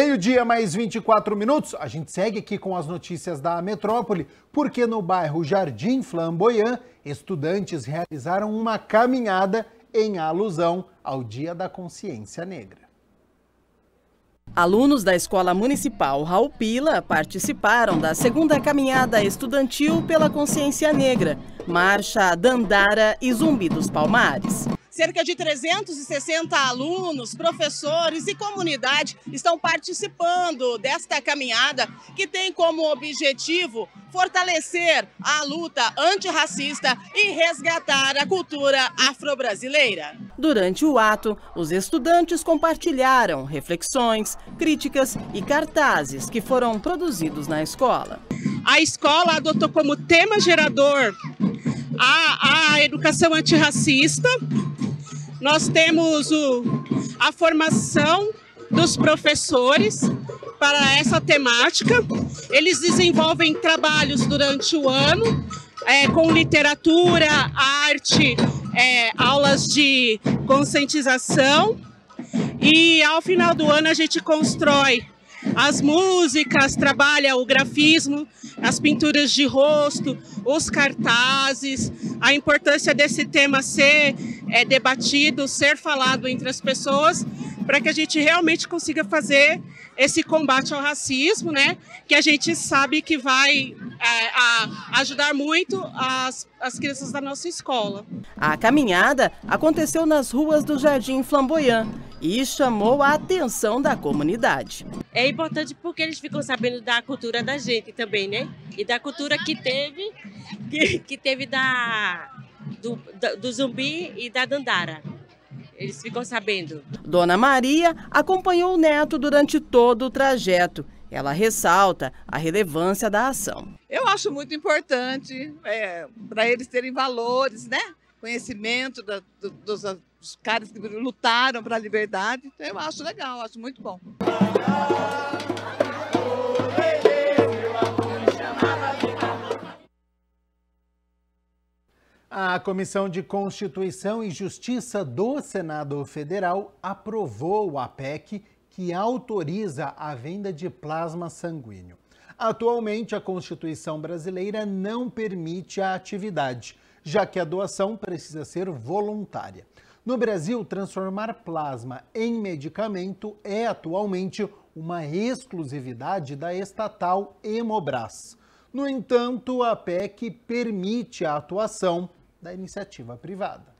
Meio-dia, mais 24 minutos. A gente segue aqui com as notícias da metrópole, porque no bairro Jardim Flamboyant, estudantes realizaram uma caminhada em alusão ao Dia da Consciência Negra. Alunos da Escola Municipal Raul Pila participaram da segunda caminhada estudantil pela consciência negra, marcha Dandara e Zumbi dos Palmares. Cerca de 360 alunos, professores e comunidade estão participando desta caminhada que tem como objetivo fortalecer a luta antirracista e resgatar a cultura afro-brasileira. Durante o ato, os estudantes compartilharam reflexões, críticas e cartazes que foram produzidos na escola. A escola adotou como tema gerador a, a educação antirracista, nós temos o, a formação dos professores para essa temática. Eles desenvolvem trabalhos durante o ano é, com literatura, arte, é, aulas de conscientização. E ao final do ano a gente constrói as músicas, trabalha o grafismo, as pinturas de rosto, os cartazes, a importância desse tema ser é, debatido, ser falado entre as pessoas, para que a gente realmente consiga fazer esse combate ao racismo, né? Que a gente sabe que vai é, a, ajudar muito as, as crianças da nossa escola. A caminhada aconteceu nas ruas do Jardim Flamboyant e chamou a atenção da comunidade. É importante porque eles ficam sabendo da cultura da gente também, né? E da cultura que teve, que, que teve da, do, do zumbi e da dandara. Eles ficam sabendo. Dona Maria acompanhou o neto durante todo o trajeto. Ela ressalta a relevância da ação. Eu acho muito importante é, para eles terem valores, né? conhecimento da, do, dos, dos, caras que lutaram para a liberdade. Então, eu acho legal, acho muito bom. A Comissão de Constituição e Justiça do Senado Federal aprovou a PEC que autoriza a venda de plasma sanguíneo. Atualmente, a Constituição brasileira não permite a atividade já que a doação precisa ser voluntária. No Brasil, transformar plasma em medicamento é atualmente uma exclusividade da estatal Hemobras. No entanto, a PEC permite a atuação da iniciativa privada.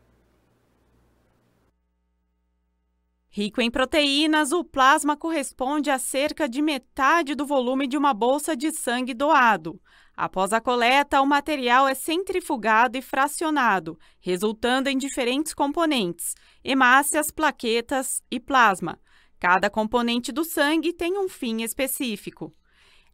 Rico em proteínas, o plasma corresponde a cerca de metade do volume de uma bolsa de sangue doado. Após a coleta, o material é centrifugado e fracionado, resultando em diferentes componentes: hemácias, plaquetas e plasma. Cada componente do sangue tem um fim específico.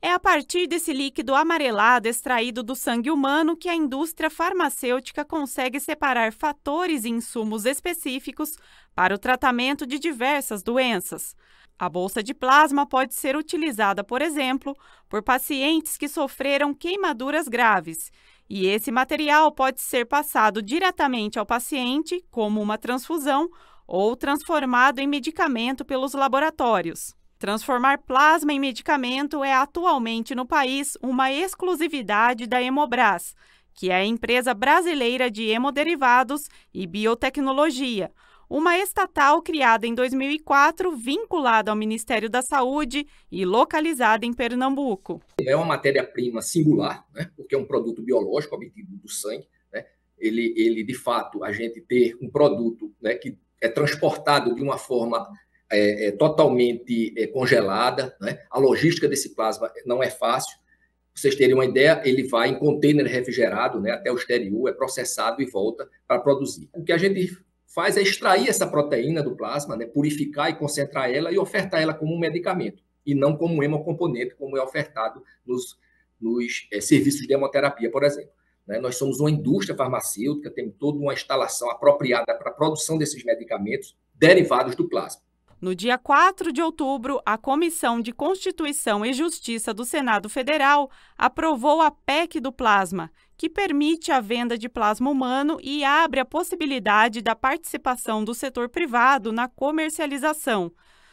É a partir desse líquido amarelado extraído do sangue humano que a indústria farmacêutica consegue separar fatores e insumos específicos para o tratamento de diversas doenças. A bolsa de plasma pode ser utilizada, por exemplo, por pacientes que sofreram queimaduras graves, e esse material pode ser passado diretamente ao paciente, como uma transfusão, ou transformado em medicamento pelos laboratórios. Transformar plasma em medicamento é atualmente no país uma exclusividade da Hemobras, que é a empresa brasileira de hemoderivados e biotecnologia uma estatal criada em 2004, vinculada ao Ministério da Saúde e localizada em Pernambuco. É uma matéria-prima singular, né? porque é um produto biológico obtido do sangue. Né? Ele, ele, de fato, a gente ter um produto né, que é transportado de uma forma é, é, totalmente é, congelada. Né? A logística desse plasma não é fácil. Pra vocês terem uma ideia, ele vai em container refrigerado né, até o exterior, é processado e volta para produzir. O que a gente faz é extrair essa proteína do plasma, né, purificar e concentrar ela e ofertar ela como um medicamento, e não como um hemocomponente, como é ofertado nos, nos é, serviços de hemoterapia, por exemplo. Né? Nós somos uma indústria farmacêutica, temos toda uma instalação apropriada para a produção desses medicamentos derivados do plasma. No dia 4 de outubro, a Comissão de Constituição e Justiça do Senado Federal aprovou a PEC do plasma, que permite a venda de plasma humano e abre a possibilidade da participação do setor privado na comercialização.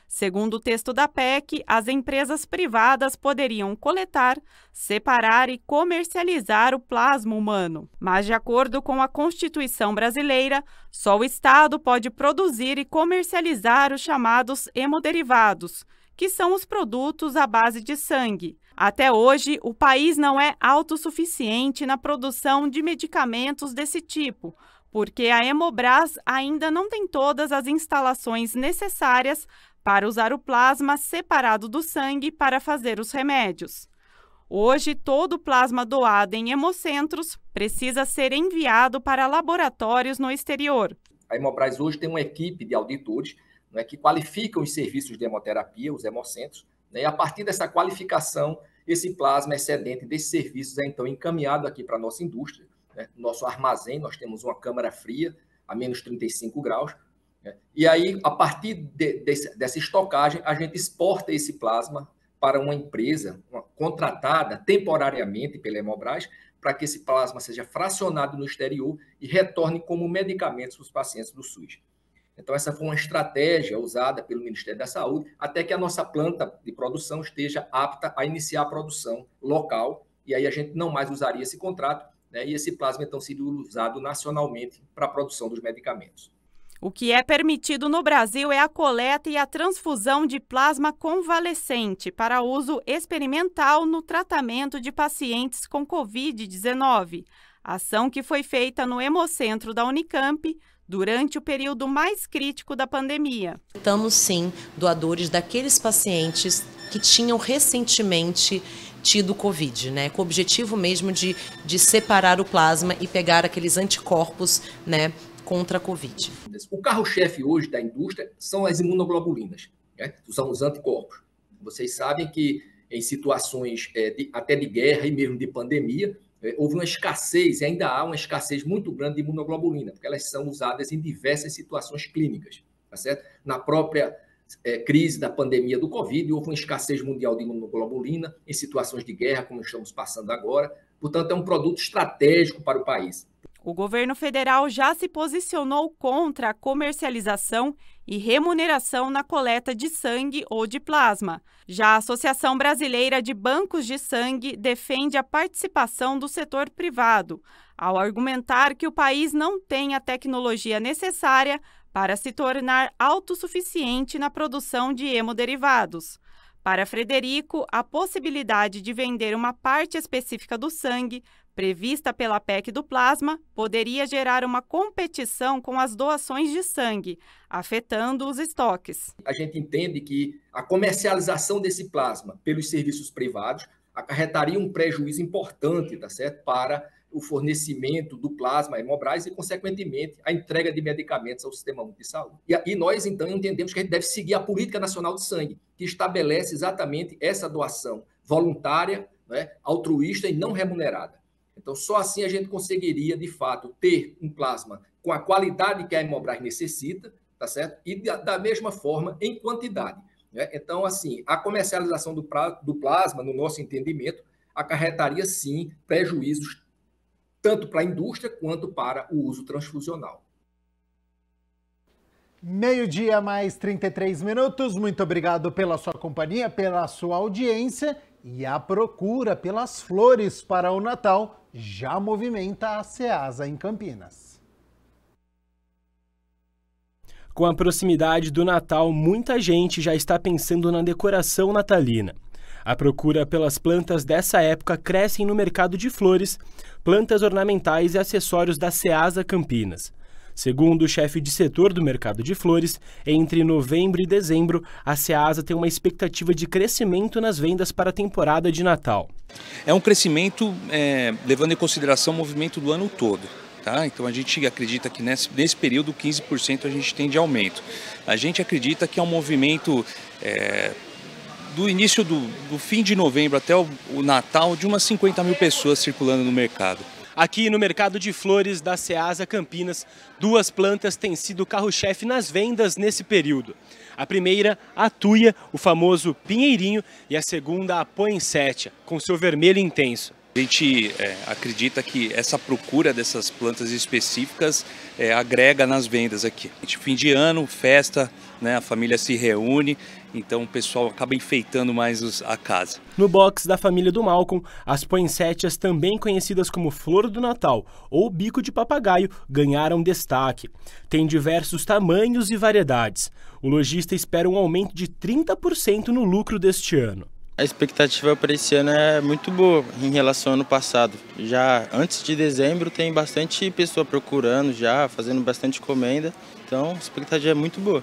Segundo o texto da PEC, as empresas privadas poderiam coletar, separar e comercializar o plasma humano. Mas, de acordo com a Constituição brasileira, só o Estado pode produzir e comercializar os chamados hemoderivados, que são os produtos à base de sangue. Até hoje, o país não é autossuficiente na produção de medicamentos desse tipo, porque a Hemobras ainda não tem todas as instalações necessárias para usar o plasma separado do sangue para fazer os remédios. Hoje, todo o plasma doado em hemocentros precisa ser enviado para laboratórios no exterior. A Hemobras hoje tem uma equipe de auditores né, que qualificam os serviços de hemoterapia, os hemocentros, né, e a partir dessa qualificação esse plasma excedente desses serviços é então encaminhado aqui para a nossa indústria, né? nosso armazém, nós temos uma câmara fria a menos 35 graus, né? e aí, a partir de, desse, dessa estocagem, a gente exporta esse plasma para uma empresa uma, contratada temporariamente pela Hemobras para que esse plasma seja fracionado no exterior e retorne como medicamentos para os pacientes do SUS. Então, essa foi uma estratégia usada pelo Ministério da Saúde até que a nossa planta de produção esteja apta a iniciar a produção local, e aí a gente não mais usaria esse contrato, né, e esse plasma então seria usado nacionalmente para a produção dos medicamentos. O que é permitido no Brasil é a coleta e a transfusão de plasma convalescente para uso experimental no tratamento de pacientes com Covid-19. Ação que foi feita no Hemocentro da Unicamp, durante o período mais crítico da pandemia. Estamos sim doadores daqueles pacientes que tinham recentemente tido Covid, né? Com o objetivo mesmo de, de separar o plasma e pegar aqueles anticorpos, né? Contra a Covid. O carro-chefe hoje da indústria são as imunoglobulinas, né? são os anticorpos. Vocês sabem que em situações é, de, até de guerra e mesmo de pandemia, é, houve uma escassez, e ainda há uma escassez muito grande de imunoglobulina, porque elas são usadas em diversas situações clínicas, tá certo? Na própria é, crise da pandemia do Covid, houve uma escassez mundial de imunoglobulina em situações de guerra, como estamos passando agora. Portanto, é um produto estratégico para o país. O governo federal já se posicionou contra a comercialização e remuneração na coleta de sangue ou de plasma. Já a Associação Brasileira de Bancos de Sangue defende a participação do setor privado, ao argumentar que o país não tem a tecnologia necessária para se tornar autossuficiente na produção de hemoderivados. Para Frederico, a possibilidade de vender uma parte específica do sangue prevista pela PEC do plasma, poderia gerar uma competição com as doações de sangue, afetando os estoques. A gente entende que a comercialização desse plasma pelos serviços privados acarretaria um prejuízo importante, tá certo? Para o fornecimento do plasma hemobras e, consequentemente, a entrega de medicamentos ao sistema de saúde. E, e nós, então, entendemos que a gente deve seguir a Política Nacional de Sangue, que estabelece exatamente essa doação voluntária, né, altruísta e não remunerada. Então, só assim a gente conseguiria, de fato, ter um plasma com a qualidade que a Hemobras necessita, tá certo? E da, da mesma forma, em quantidade. Né? Então, assim, a comercialização do, pra, do plasma, no nosso entendimento, acarretaria, sim, prejuízos tanto para a indústria quanto para o uso transfusional. Meio-dia, mais 33 minutos. Muito obrigado pela sua companhia, pela sua audiência e a procura pelas flores para o Natal já movimenta a SEASA em Campinas. Com a proximidade do Natal, muita gente já está pensando na decoração natalina. A procura pelas plantas dessa época cresce no mercado de flores, plantas ornamentais e acessórios da Seasa Campinas. Segundo o chefe de setor do mercado de flores, entre novembro e dezembro, a Ceasa tem uma expectativa de crescimento nas vendas para a temporada de Natal. É um crescimento é, levando em consideração o movimento do ano todo. Tá? Então a gente acredita que nesse, nesse período 15% a gente tem de aumento. A gente acredita que é um movimento é, do início do, do, fim de novembro até o, o Natal de umas 50 mil pessoas circulando no mercado. Aqui no mercado de flores da Ceasa Campinas, duas plantas têm sido carro-chefe nas vendas nesse período. A primeira, a tuia, o famoso pinheirinho, e a segunda, a poinsétia, com seu vermelho intenso. A gente é, acredita que essa procura dessas plantas específicas é, agrega nas vendas aqui. Fim de ano, festa, né, a família se reúne, então o pessoal acaba enfeitando mais os, a casa. No box da família do Malcolm, as poinsétias, também conhecidas como flor do Natal ou bico de papagaio, ganharam destaque. Tem diversos tamanhos e variedades. O lojista espera um aumento de 30% no lucro deste ano. A expectativa para esse ano é muito boa em relação ao ano passado. Já antes de dezembro tem bastante pessoa procurando já, fazendo bastante encomenda. Então a expectativa é muito boa.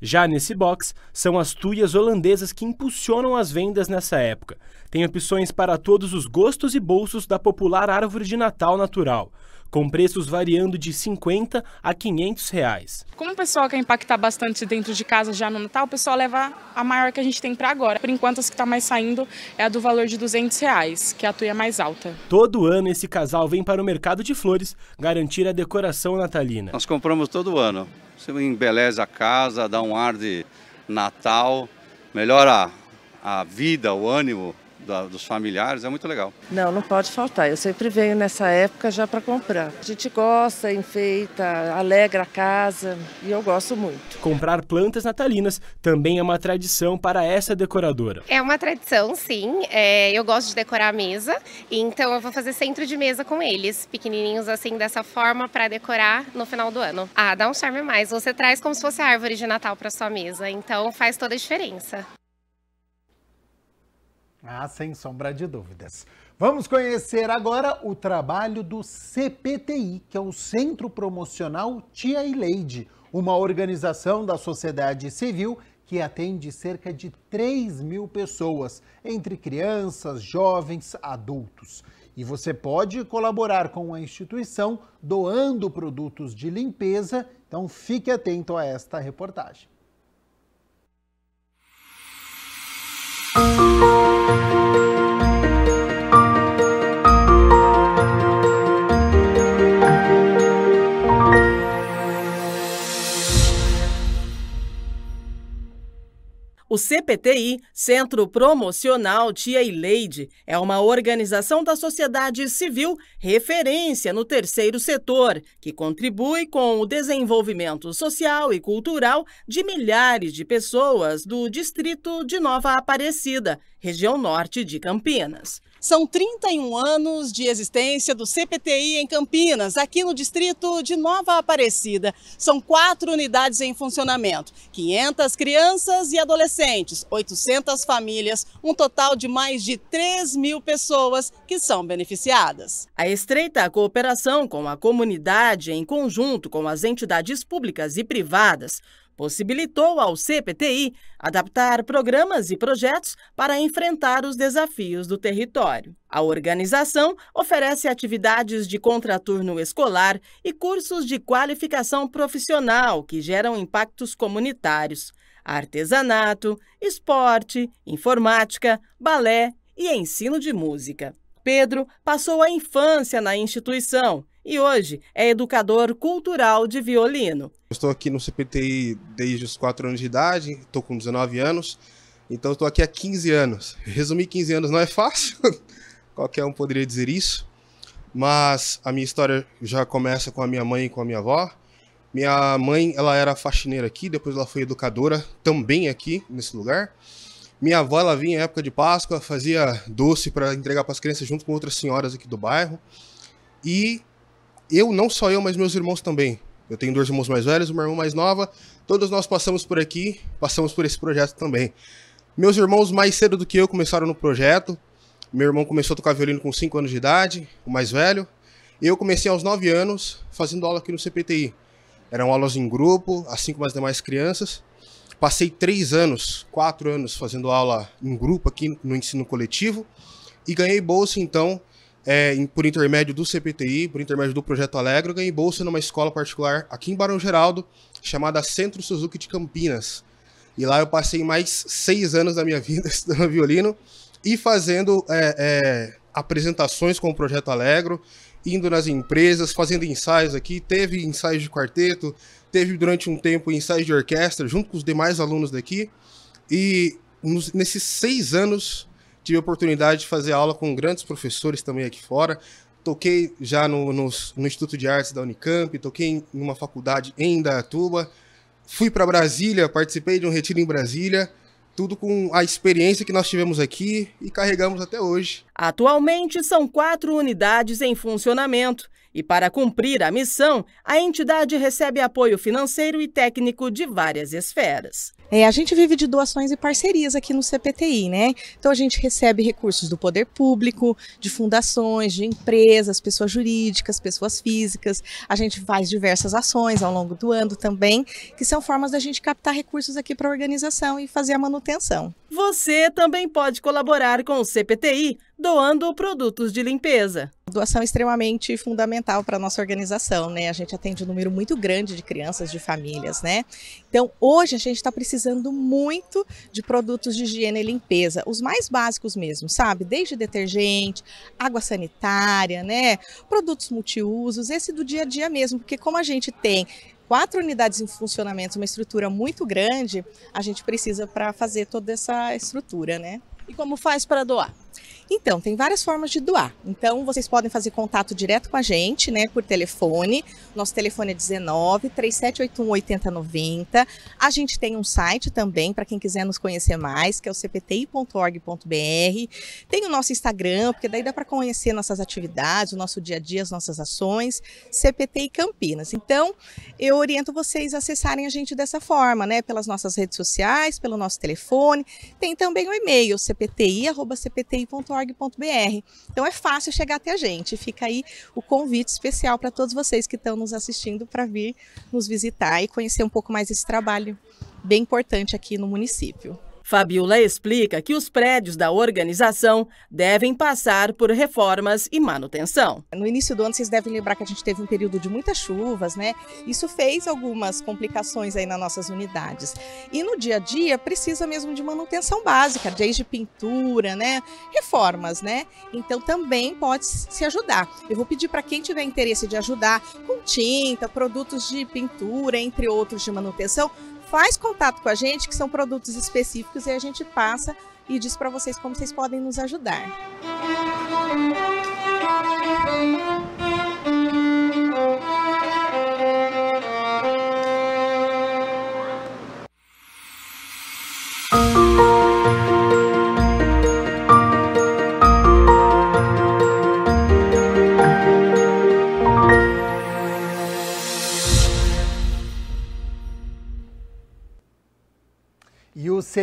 Já nesse box, são as tuias holandesas que impulsionam as vendas nessa época. Tem opções para todos os gostos e bolsos da popular árvore de Natal natural com preços variando de 50 a 500 reais. Como o pessoal quer impactar bastante dentro de casa já no Natal, o pessoal leva a maior que a gente tem para agora. Por enquanto, as que está mais saindo é a do valor de 200 reais, que é a tuia é mais alta. Todo ano, esse casal vem para o mercado de flores garantir a decoração natalina. Nós compramos todo ano. Você embeleza a casa, dá um ar de Natal, melhora a vida, o ânimo da, dos familiares, é muito legal. Não, não pode faltar. Eu sempre venho nessa época já para comprar. A gente gosta, enfeita, alegra a casa e eu gosto muito. Comprar plantas natalinas também é uma tradição para essa decoradora. É uma tradição, sim. É, eu gosto de decorar a mesa, então eu vou fazer centro de mesa com eles, pequenininhos assim, dessa forma, para decorar no final do ano. Ah, dá um charme mais. Você traz como se fosse a árvore de Natal para sua mesa, então faz toda a diferença. Ah, sem sombra de dúvidas. Vamos conhecer agora o trabalho do CPTI, que é o Centro Promocional Tia e Leide, uma organização da sociedade civil que atende cerca de 3 mil pessoas, entre crianças, jovens, adultos. E você pode colaborar com a instituição doando produtos de limpeza, então fique atento a esta reportagem. CPTI, Centro Promocional Tia e Leide é uma organização da sociedade civil referência no terceiro setor, que contribui com o desenvolvimento social e cultural de milhares de pessoas do distrito de Nova Aparecida, região norte de Campinas. São 31 anos de existência do CPTI em Campinas, aqui no distrito de Nova Aparecida. São quatro unidades em funcionamento, 500 crianças e adolescentes, 800 famílias, um total de mais de 3 mil pessoas que são beneficiadas. A estreita cooperação com a comunidade, em conjunto com as entidades públicas e privadas, possibilitou ao CPTI adaptar programas e projetos para enfrentar os desafios do território. A organização oferece atividades de contraturno escolar e cursos de qualificação profissional que geram impactos comunitários. Artesanato, esporte, informática, balé e ensino de música. Pedro passou a infância na instituição e hoje é educador cultural de violino. Estou aqui no CPTI desde os 4 anos de idade, estou com 19 anos, então estou aqui há 15 anos. Resumir 15 anos não é fácil, qualquer um poderia dizer isso, mas a minha história já começa com a minha mãe e com a minha avó. Minha mãe, ela era faxineira aqui, depois ela foi educadora também aqui nesse lugar. Minha avó, ela vinha em época de Páscoa, fazia doce para entregar para as crianças junto com outras senhoras aqui do bairro. E eu, não só eu, mas meus irmãos também. Eu tenho dois irmãos mais velhos, uma irmã mais nova. Todos nós passamos por aqui, passamos por esse projeto também. Meus irmãos mais cedo do que eu começaram no projeto. Meu irmão começou a tocar violino com 5 anos de idade, o mais velho. Eu comecei aos 9 anos fazendo aula aqui no CPTI. Eram aulas em grupo, assim como as demais crianças. Passei 3 anos, 4 anos fazendo aula em grupo aqui no ensino coletivo e ganhei bolsa então é, em, por intermédio do CPTI, por intermédio do Projeto Alegro, ganhei bolsa numa escola particular aqui em Barão Geraldo, chamada Centro Suzuki de Campinas. E lá eu passei mais seis anos da minha vida estudando violino e fazendo é, é, apresentações com o Projeto Alegro, indo nas empresas, fazendo ensaios aqui. Teve ensaios de quarteto, teve durante um tempo ensaios de orquestra, junto com os demais alunos daqui. E nos, nesses seis anos Tive a oportunidade de fazer aula com grandes professores também aqui fora. Toquei já no, no, no Instituto de Artes da Unicamp, toquei em uma faculdade em Datuba. Fui para Brasília, participei de um retiro em Brasília tudo com a experiência que nós tivemos aqui e carregamos até hoje. Atualmente são quatro unidades em funcionamento e para cumprir a missão, a entidade recebe apoio financeiro e técnico de várias esferas. É, a gente vive de doações e parcerias aqui no CPTI, né? Então a gente recebe recursos do poder público, de fundações, de empresas, pessoas jurídicas, pessoas físicas. A gente faz diversas ações ao longo do ano também, que são formas da gente captar recursos aqui para a organização e fazer a manutenção. Você também pode colaborar com o CPTI doando produtos de limpeza. Doação extremamente fundamental para a nossa organização, né? A gente atende um número muito grande de crianças, de famílias, né? Então, hoje a gente está precisando muito de produtos de higiene e limpeza, os mais básicos mesmo, sabe? Desde detergente, água sanitária, né? Produtos multiusos, esse do dia a dia mesmo, porque como a gente tem quatro unidades em funcionamento, uma estrutura muito grande, a gente precisa para fazer toda essa estrutura, né? E como faz para doar? Então, tem várias formas de doar. Então, vocês podem fazer contato direto com a gente, né, por telefone. Nosso telefone é 19 3781 8090. A gente tem um site também para quem quiser nos conhecer mais, que é o cpti.org.br. Tem o nosso Instagram, porque daí dá para conhecer nossas atividades, o nosso dia a dia, as nossas ações, CPTI Campinas. Então, eu oriento vocês a acessarem a gente dessa forma, né, pelas nossas redes sociais, pelo nosso telefone. Tem também o e-mail cpti@cpti.org então é fácil chegar até a gente. Fica aí o convite especial para todos vocês que estão nos assistindo para vir nos visitar e conhecer um pouco mais esse trabalho bem importante aqui no município. Fabiola explica que os prédios da organização devem passar por reformas e manutenção. No início do ano, vocês devem lembrar que a gente teve um período de muitas chuvas, né? Isso fez algumas complicações aí nas nossas unidades. E no dia a dia, precisa mesmo de manutenção básica, desde pintura, né? Reformas, né? Então também pode se ajudar. Eu vou pedir para quem tiver interesse de ajudar com tinta, produtos de pintura, entre outros de manutenção, faz contato com a gente, que são produtos específicos, e a gente passa e diz para vocês como vocês podem nos ajudar. Música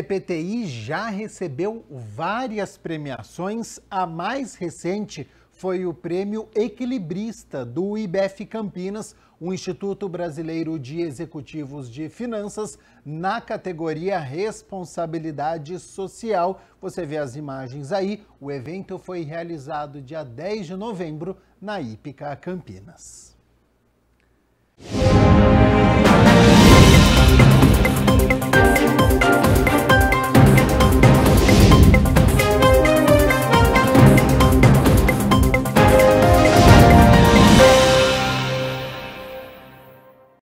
CPTI já recebeu várias premiações. A mais recente foi o Prêmio Equilibrista do IBF Campinas, o Instituto Brasileiro de Executivos de Finanças, na categoria Responsabilidade Social. Você vê as imagens aí. O evento foi realizado dia 10 de novembro na Ípica Campinas.